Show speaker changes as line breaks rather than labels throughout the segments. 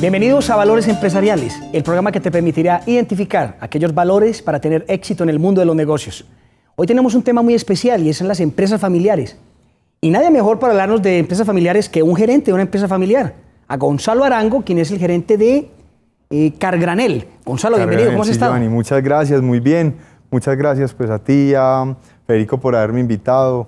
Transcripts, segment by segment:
Bienvenidos a Valores Empresariales, el programa que te permitirá identificar aquellos valores para tener éxito en el mundo de los negocios. Hoy tenemos un tema muy especial y es las empresas familiares. Y nadie mejor para hablarnos de empresas familiares que un gerente de una empresa familiar, a Gonzalo Arango, quien es el gerente de eh, Cargranel. Gonzalo, bienvenido, ¿cómo has estado?
muchas gracias, muy bien. Muchas gracias pues a ti, a Federico por haberme invitado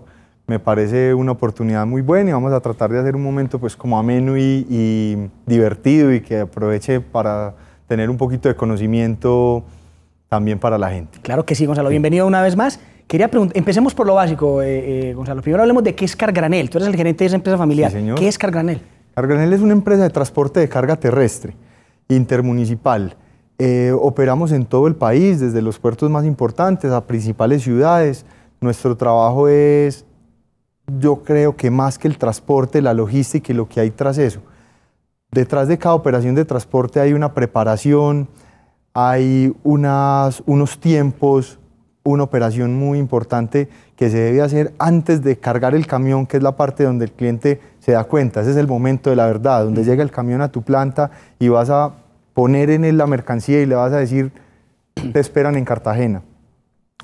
me parece una oportunidad muy buena y vamos a tratar de hacer un momento pues como ameno y, divertido y que aproveche para tener un poquito de conocimiento también para la gente.
Claro que sí, Gonzalo. Bienvenido una vez más. Quería preguntar, empecemos por lo básico, eh, eh, Gonzalo. Primero hablemos de qué es Cargranel.
Tú eres el gerente de esa empresa familiar. señor. ¿Qué es Cargranel? Cargranel es una empresa de transporte de carga terrestre, intermunicipal. Eh, operamos en todo el país, desde los puertos más importantes a principales ciudades. Nuestro trabajo es yo creo que más que el transporte, la logística y lo que hay tras eso. Detrás de cada operación de transporte hay una preparación, hay unas, unos tiempos, una operación muy importante que se debe hacer antes de cargar el camión, que es la parte donde el cliente se da cuenta, ese es el momento de la verdad, donde mm. llega el camión a tu planta y vas a poner en él la mercancía y le vas a decir, te esperan en Cartagena.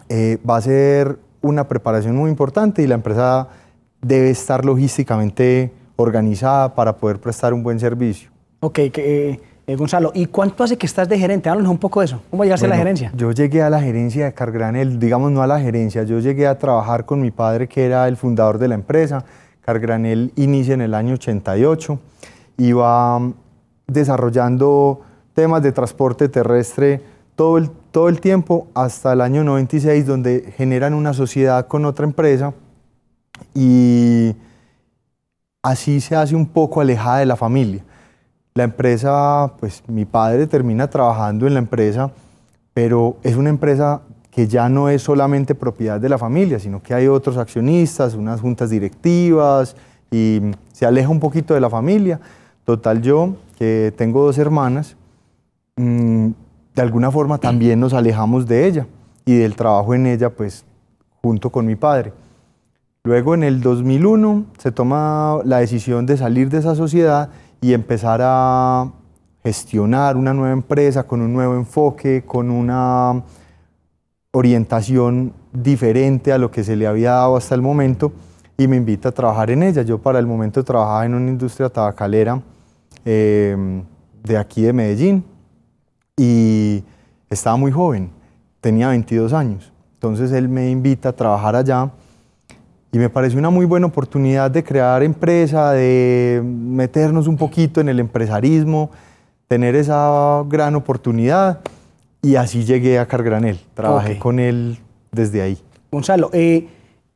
Eh, va a ser una preparación muy importante y la empresa debe estar logísticamente organizada para poder prestar un buen servicio. Ok, eh,
eh, Gonzalo, ¿y cuánto hace que estás de gerente? Háblanos un poco de eso. ¿Cómo llegaste a la gerencia?
Yo llegué a la gerencia de Cargranel, digamos no a la gerencia, yo llegué a trabajar con mi padre que era el fundador de la empresa. Cargranel inicia en el año 88 y va mm, desarrollando temas de transporte terrestre todo el, todo el tiempo hasta el año 96, donde generan una sociedad con otra empresa y así se hace un poco alejada de la familia. La empresa, pues mi padre termina trabajando en la empresa, pero es una empresa que ya no es solamente propiedad de la familia, sino que hay otros accionistas, unas juntas directivas y se aleja un poquito de la familia. Total, yo, que tengo dos hermanas, mm, de alguna forma también nos alejamos de ella y del trabajo en ella, pues junto con mi padre. Luego en el 2001 se toma la decisión de salir de esa sociedad y empezar a gestionar una nueva empresa con un nuevo enfoque, con una orientación diferente a lo que se le había dado hasta el momento y me invita a trabajar en ella. Yo para el momento trabajaba en una industria tabacalera em, de aquí de Medellín y estaba muy joven, tenía 22 años. Entonces él me invita a trabajar allá y me pareció una muy buena oportunidad de crear empresa, de meternos un poquito en el empresarismo, tener esa gran oportunidad. Y así llegué a Cargranel. Trabajé con él desde ahí.
Gonzalo, eh,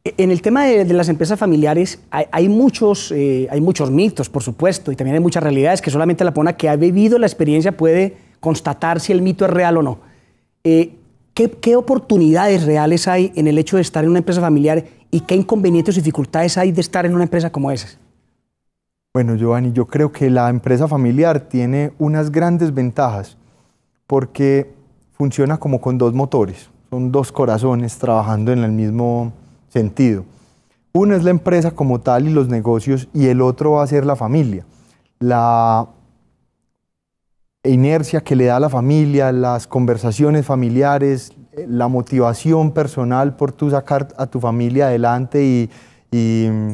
en el tema de, las
empresas familiares hay,
muchos, eh, hay muchos mitos, por supuesto, y también hay muchas realidades que solamente la persona que ha vivido la experiencia puede constatar si el mito es real o no. Eh, ¿Qué, oportunidades reales hay en el hecho de estar en una empresa familiar y qué inconvenientes y dificultades hay de estar en una empresa
como esa? Bueno, Giovanni, yo creo que la empresa familiar tiene unas grandes ventajas porque funciona como con dos motores, son dos corazones trabajando en el mismo sentido. Uno es la empresa como tal y los negocios y el otro va a ser la familia. La inercia que le da a la familia, las conversaciones familiares, eh, la motivación personal por tú sacar a tu familia adelante y, mm,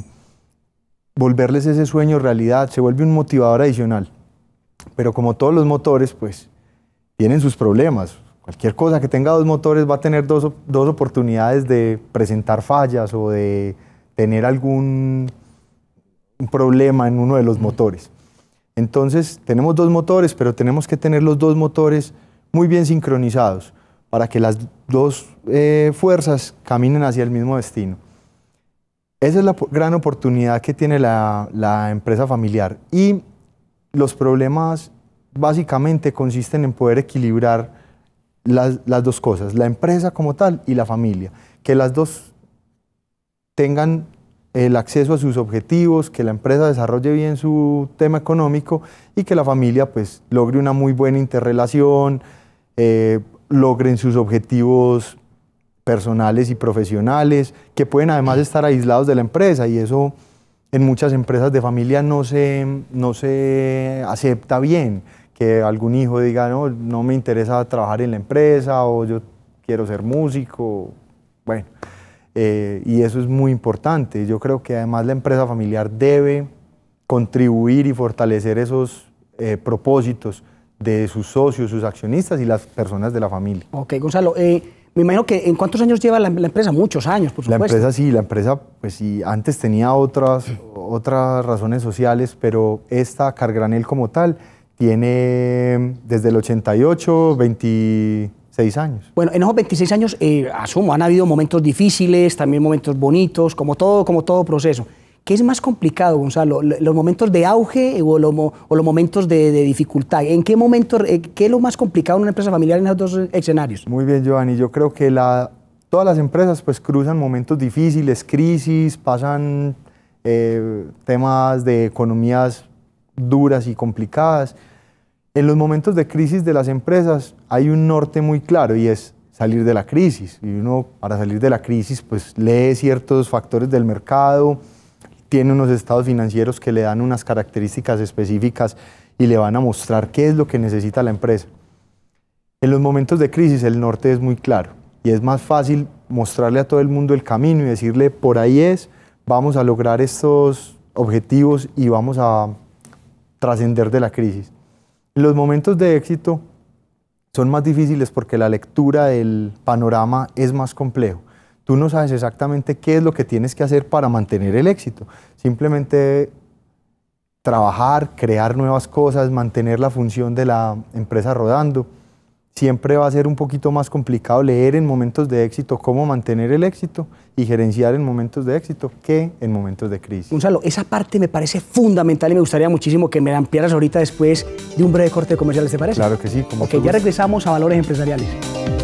volverles ese sueño realidad, se vuelve un motivador adicional. Pero como todos los motores, pues tienen sus problemas. Cualquier cosa que tenga dos motores va a tener dos, dos oportunidades de presentar fallas o de tener algún problema en uno de los motores. Entonces tenemos dos motores, pero tenemos que tener los dos motores muy bien sincronizados para que las dos eh, fuerzas caminen hacia el mismo destino. Esa es la gran oportunidad que tiene la, empresa familiar y los problemas básicamente consisten en poder equilibrar las, dos cosas, la empresa como tal y la familia, que las dos tengan el acceso a sus objetivos, que la empresa desarrolle bien su tema económico y que la familia pues logre una muy buena interrelación, eh, logren sus objetivos personales y profesionales, que pueden además estar aislados de la empresa y eso en muchas empresas de familia no se, no se acepta bien, que algún hijo diga, no, no me interesa trabajar en la empresa o yo quiero ser músico, bueno. Eh, y eso es muy importante. Yo creo que además la empresa familiar debe contribuir y fortalecer esos eh, propósitos de sus socios, sus accionistas y las personas de la familia.
Ok, Gonzalo, eh, me imagino que ¿en cuántos años
lleva la, empresa? Muchos años, por supuesto. La empresa sí, la empresa pues sí, antes tenía otras, otras razones sociales, pero esta Cargranel como tal tiene desde el 88, 20 años. Bueno, en esos 26 años, eh,
asumo, han habido momentos difíciles, también momentos bonitos, como todo, como todo proceso. ¿Qué es más complicado, Gonzalo? ¿Los momentos de auge o, los, momentos de, dificultad? ¿En qué
momento, eh, qué es lo más complicado en una empresa familiar en esos dos escenarios? Muy bien, Giovanni. Yo creo que la, todas las empresas pues cruzan momentos difíciles, crisis, pasan eh, temas de economías duras y complicadas en los momentos de crisis de las empresas hay un norte muy claro y es salir de la crisis. Y uno para salir de la crisis pues lee ciertos factores del mercado, tiene unos estados financieros que le dan unas características específicas y le van a mostrar qué es lo que necesita la empresa. En los momentos de crisis el norte es muy claro y es más fácil mostrarle a todo el mundo el camino y decirle por ahí es, vamos a lograr estos objetivos y vamos a trascender de la crisis. Los momentos de éxito son más difíciles porque la lectura del panorama es más complejo. Tú no sabes exactamente qué es lo que tienes que hacer para mantener el éxito. Simplemente trabajar, crear nuevas cosas, mantener la función de la empresa rodando siempre va a ser un poquito más complicado leer en momentos de éxito cómo mantener el éxito y gerenciar en momentos de éxito que en momentos de crisis. Gonzalo,
esa parte me parece fundamental y me gustaría muchísimo que me la ampliaras ahorita después de un breve corte comercial, ¿te parece? Claro que sí. Como ok, ya regresamos a Valores Empresariales.